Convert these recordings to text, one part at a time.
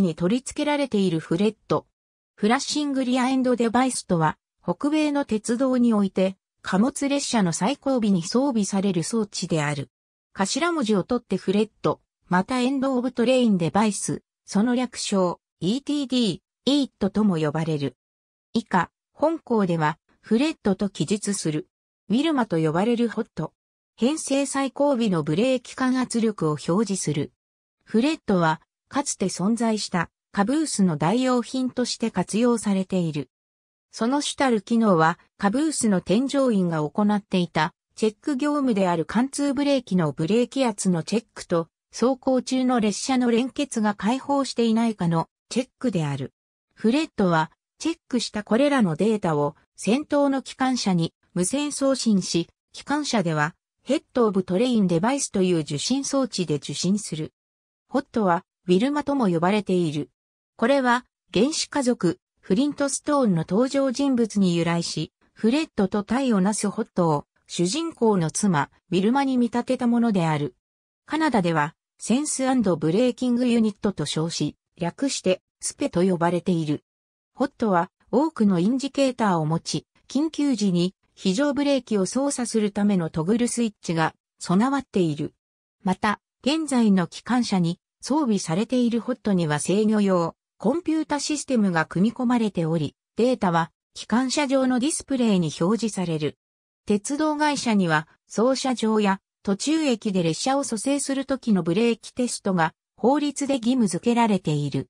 に取り付けられているフレット。フラッシングリアエンドデバイスとは、北米の鉄道において、貨物列車の最後尾に装備される装置である。頭文字を取ってフレット、またエンドオブトレインデバイス、その略称、ETD、EAT とも呼ばれる。以下、本校では、フレットと記述する。ウィルマと呼ばれるホット。編成最後尾のブレーキ間圧力を表示する。フレットはかつて存在したカブースの代用品として活用されている。その主たる機能は、カブースの添乗員が行っていた、チェック業務である貫通ブレーキのブレーキ圧のチェックと、走行中の列車の連結が解放していないかのチェックである。フレットは、チェックしたこれらのデータを先頭の機関車に無線送信し、機関車ではヘッドオブトレインデバイスという受信装置で受信する。ホットはウィルマとも呼ばれている。これは、原始家族、フリントストーンの登場人物に由来し、フレッドとタイをなすホットを、主人公の妻、ウィルマに見立てたものである。カナダでは、センスブレーキングユニットと称し、略して、スペと呼ばれている。ホットは、多くのインジケーターを持ち、緊急時に、非常ブレーキを操作するためのトグルスイッチが備わっている。また、現在の機関車に装備されているホットには制御用、コンピュータシステムが組み込まれており、データは機関車上のディスプレイに表示される。鉄道会社には、操車場や途中駅で列車を蘇生するときのブレーキテストが法律で義務付けられている。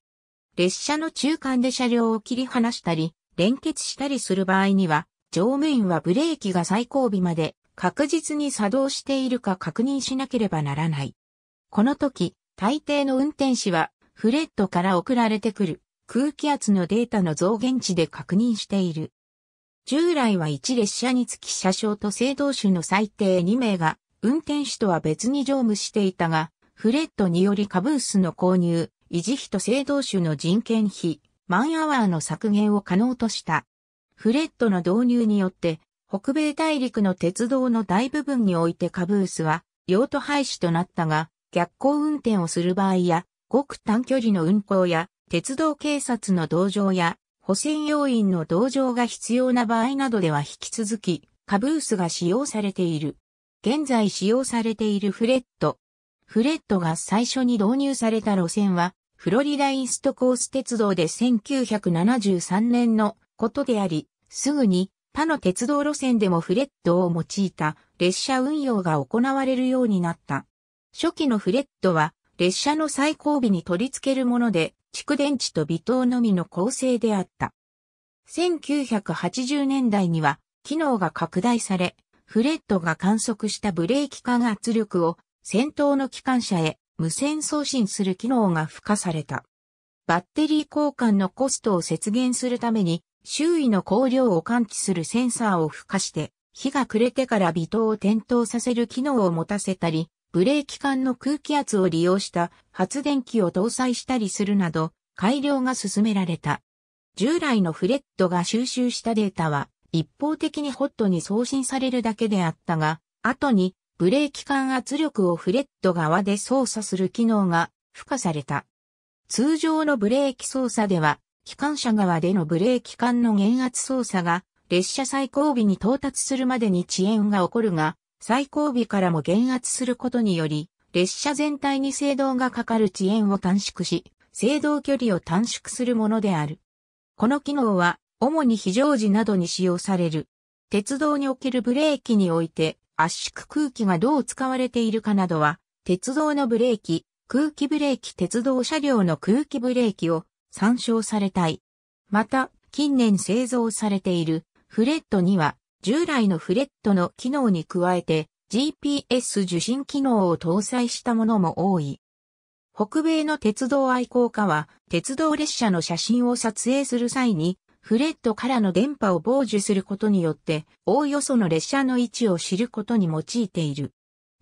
列車の中間で車両を切り離したり、連結したりする場合には、乗務員はブレーキが最後尾まで確実に作動しているか確認しなければならない。この時、大抵の運転士は、フレットから送られてくる空気圧のデータの増減値で確認している。従来は1列車につき車掌と制動手の最低2名が、運転手とは別に乗務していたが、フレットによりカブースの購入、維持費と制動手の人件費、マンアワーの削減を可能とした。フレットの導入によって、北米大陸の鉄道の大部分においてカブースは用途廃止となったが、逆行運転をする場合や、ごく短距離の運行や、鉄道警察の同乗や、保線要員の同乗が必要な場合などでは引き続き、カブースが使用されている。現在使用されているフレット。フレットが最初に導入された路線は、フロリダインストコース鉄道で1973年のことであり、すぐに他の鉄道路線でもフレットを用いた列車運用が行われるようになった。初期のフレットは列車の最後尾に取り付けるもので、蓄電池と微糖のみの構成であった。1980年代には、機能が拡大され、フレットが観測したブレーキ管圧力を先頭の機関車へ無線送信する機能が付加された。バッテリー交換のコストを節減するために、周囲の光量を感知するセンサーを付加して、日が暮れてから微糖を点灯させる機能を持たせたり、ブレーキ管の空気圧を利用した発電機を搭載したりするなど改良が進められた。従来のフレットが収集したデータは一方的にホットに送信されるだけであったが、後にブレーキ管圧力をフレット側で操作する機能が付加された。通常のブレーキ操作では、機関車側でのブレーキ管の減圧操作が列車最後尾に到達するまでに遅延が起こるが、最後尾からも減圧することにより、列車全体に制動がかかる遅延を短縮し、制動距離を短縮するものである。この機能は、主に非常時などに使用される。鉄道におけるブレーキにおいて、圧縮空気がどう使われているかなどは、鉄道のブレーキ、空気ブレーキ鉄道車両の空気ブレーキを参照されたい。また、近年製造されているフレットには従来のフレットの機能に加えて GPS 受信機能を搭載したものも多い。北米の鉄道愛好家は鉄道列車の写真を撮影する際にフレットからの電波を傍受することによっておおよその列車の位置を知ることに用いている。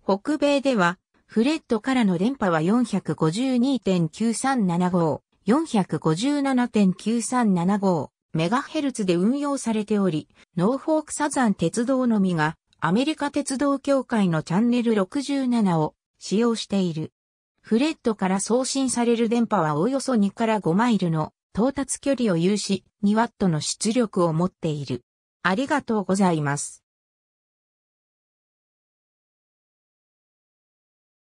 北米ではフレットからの電波は452.9375、457.9375、メガヘルツで運用されており、ノーフォークサザン鉄道のみがアメリカ鉄道協会のチャンネル67を使用している。フレッドから送信される電波はおよそ2から5マイルの到達距離を有し、2ワットの出力を持っている。ありがとうございます。